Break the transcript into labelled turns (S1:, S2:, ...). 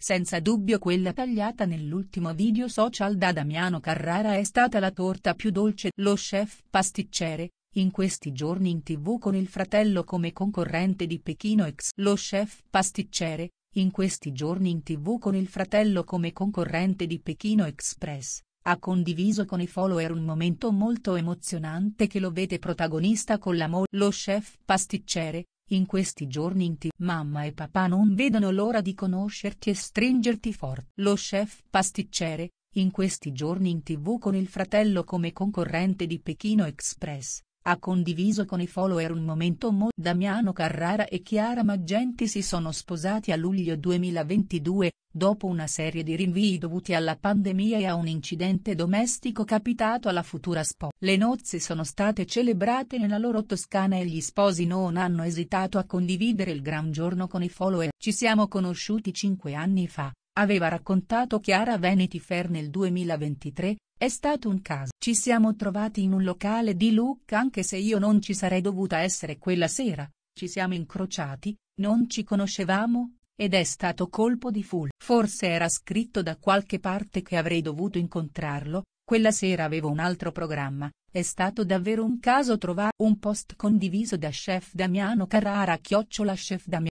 S1: Senza dubbio quella tagliata nell'ultimo video social da Damiano Carrara è stata la torta più dolce. Lo chef pasticcere, in questi giorni in tv con il fratello come concorrente di Pechino Ex. Lo chef pasticcere, in questi giorni in tv con il fratello come concorrente di Pechino Express, ha condiviso con i follower un momento molto emozionante che lo vede protagonista con la moglie. Lo chef pasticcere, in questi giorni in t- mamma e papà non vedono l'ora di conoscerti e stringerti forte. Lo chef pasticcere, in questi giorni in tv con il fratello come concorrente di Pechino Express, ha condiviso con i follower un momento mo Damiano Carrara e Chiara Maggenti si sono sposati a luglio 2022, dopo una serie di rinvii dovuti alla pandemia e a un incidente domestico capitato alla futura Spo. Le nozze sono state celebrate nella loro Toscana e gli sposi non hanno esitato a condividere il gran giorno con i follower. Ci siamo conosciuti cinque anni fa, aveva raccontato Chiara Veneti Fair nel 2023, è stato un caso. Ci siamo trovati in un locale di Lucca anche se io non ci sarei dovuta essere quella sera, ci siamo incrociati, non ci conoscevamo, ed è stato colpo di full. Forse era scritto da qualche parte che avrei dovuto incontrarlo, quella sera avevo un altro programma, è stato davvero un caso trovare un post condiviso da Chef Damiano Carrara chiocciola Chef Damiano.